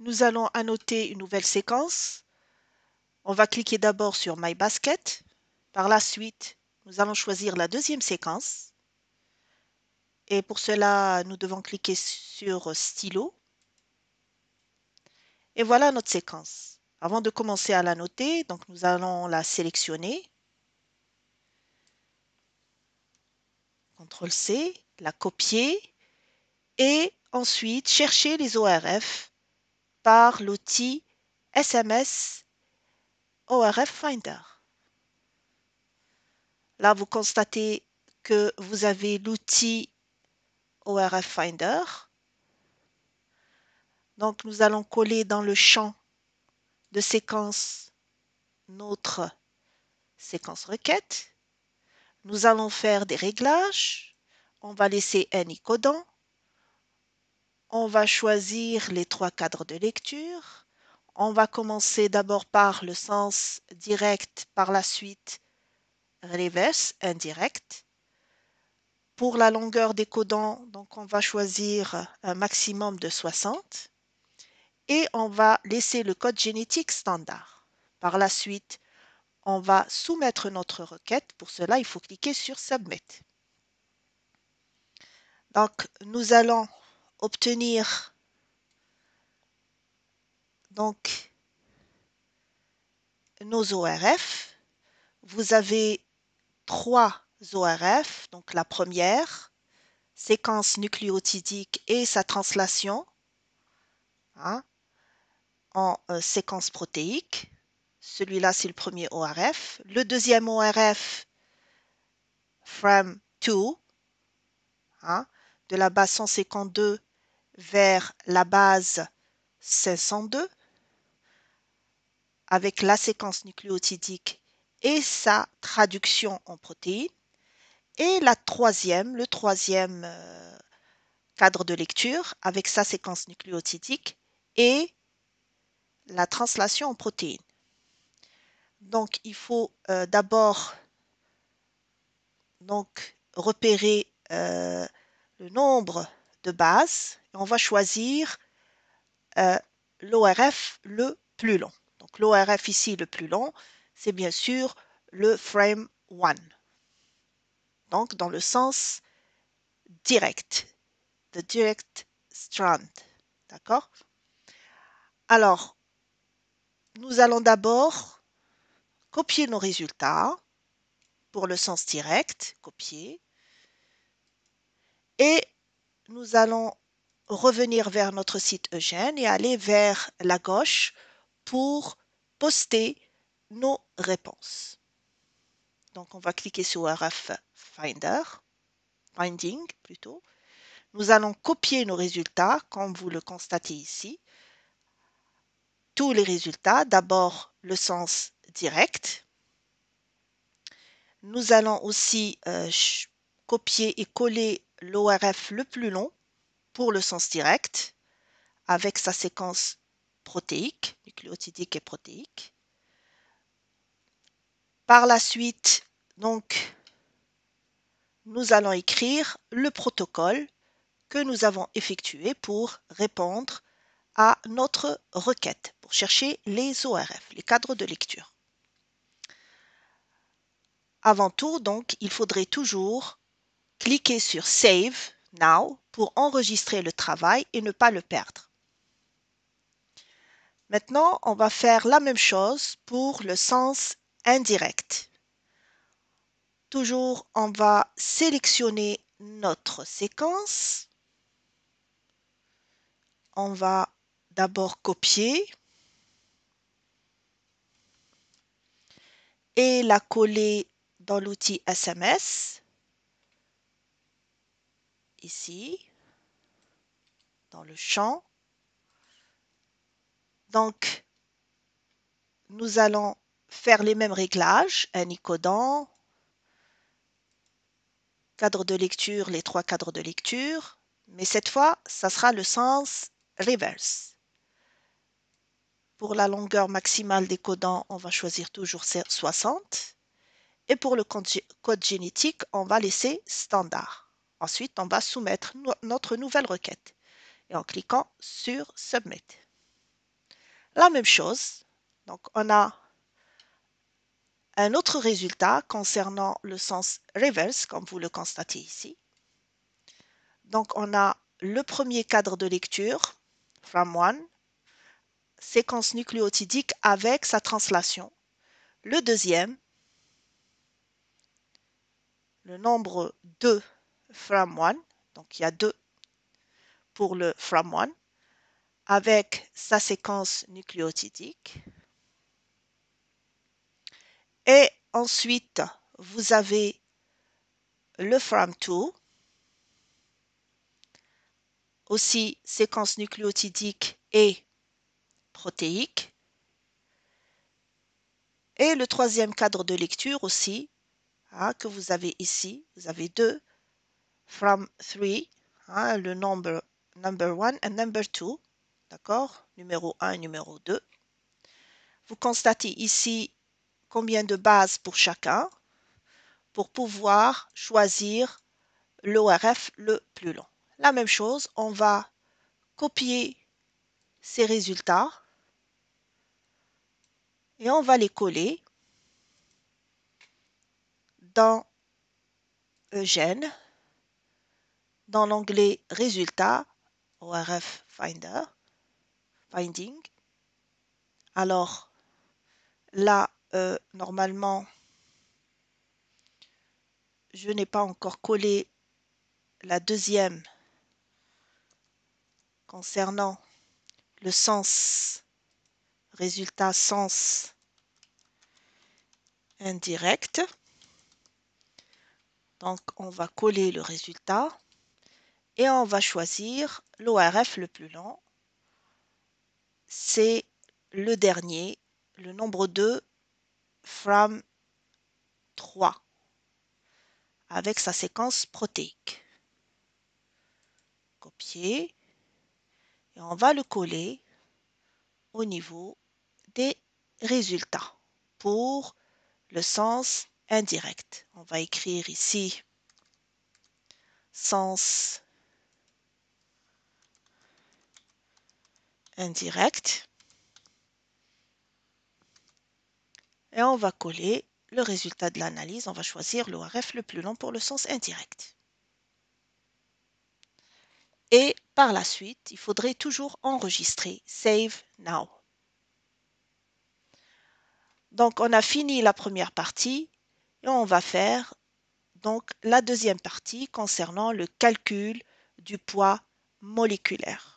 nous allons annoter une nouvelle séquence. On va cliquer d'abord sur My Basket. Par la suite, nous allons choisir la deuxième séquence. Et pour cela, nous devons cliquer sur Stylo. Et voilà notre séquence. Avant de commencer à la noter, donc nous allons la sélectionner. CTRL-C, la copier et ensuite chercher les ORF par l'outil SMS ORF Finder. Là, vous constatez que vous avez l'outil ORF Finder. Donc, nous allons coller dans le champ de séquence notre séquence requête. Nous allons faire des réglages. On va laisser un icodon on va choisir les trois cadres de lecture. On va commencer d'abord par le sens direct, par la suite reverse, indirect. Pour la longueur des codons, donc on va choisir un maximum de 60 et on va laisser le code génétique standard. Par la suite, on va soumettre notre requête. Pour cela, il faut cliquer sur Submit. Donc, nous allons obtenir. Donc, nos ORF, vous avez trois ORF, donc la première, séquence nucléotidique et sa translation hein, en euh, séquence protéique. Celui-là, c'est le premier ORF. Le deuxième ORF, frame 2, hein, de la base 2 vers la base 502 avec la séquence nucléotidique et sa traduction en protéines. Et la troisième, le troisième euh, cadre de lecture avec sa séquence nucléotidique et la translation en protéines. Donc il faut euh, d'abord donc repérer euh, le nombre de bases on va choisir euh, l'ORF le plus long. Donc l'ORF ici le plus long, c'est bien sûr le frame 1. Donc dans le sens direct, the direct strand. D'accord Alors, nous allons d'abord copier nos résultats pour le sens direct, copier. Et nous allons revenir vers notre site Eugène et aller vers la gauche pour poster nos réponses. Donc, on va cliquer sur ORF Finder, Finding plutôt. Nous allons copier nos résultats, comme vous le constatez ici. Tous les résultats, d'abord le sens direct. Nous allons aussi euh, copier et coller l'ORF le plus long pour le sens direct avec sa séquence protéique, nucléotidique et protéique. Par la suite, donc, nous allons écrire le protocole que nous avons effectué pour répondre à notre requête, pour chercher les ORF, les cadres de lecture. Avant tout, donc, il faudrait toujours cliquer sur Save Now pour enregistrer le travail et ne pas le perdre. Maintenant, on va faire la même chose pour le sens indirect. Toujours, on va sélectionner notre séquence. On va d'abord copier et la coller dans l'outil SMS ici, dans le champ. Donc, nous allons faire les mêmes réglages, un icodon, cadre de lecture, les trois cadres de lecture, mais cette fois, ça sera le sens reverse. Pour la longueur maximale des codons, on va choisir toujours 60. Et pour le code génétique, on va laisser standard. Ensuite, on va soumettre notre nouvelle requête et en cliquant sur Submit. La même chose, donc on a un autre résultat concernant le sens reverse, comme vous le constatez ici. Donc on a le premier cadre de lecture, from one séquence nucléotidique avec sa translation. Le deuxième, le nombre 2 from one, donc il y a deux pour le fram one, avec sa séquence nucléotidique. Et ensuite, vous avez le FRAM2 aussi séquence nucléotidique et protéique. Et le troisième cadre de lecture aussi, hein, que vous avez ici, vous avez deux, from 3, hein, le nombre number 1 and number 2, d'accord Numéro 1 et numéro 2. Vous constatez ici combien de bases pour chacun pour pouvoir choisir l'ORF le plus long. La même chose, on va copier ces résultats et on va les coller dans Eugène dans l'onglet Résultats, ORF Finder, Finding. Alors là, euh, normalement, je n'ai pas encore collé la deuxième concernant le sens, résultat sens indirect. Donc, on va coller le résultat et on va choisir l'ORF le plus long. C'est le dernier, le nombre 2 from 3 avec sa séquence protéique. Copier et on va le coller au niveau des résultats pour le sens indirect. On va écrire ici sens Indirect Et on va coller le résultat de l'analyse. On va choisir l'ORF le plus long pour le sens indirect. Et par la suite, il faudrait toujours enregistrer Save Now. Donc, on a fini la première partie et on va faire donc la deuxième partie concernant le calcul du poids moléculaire.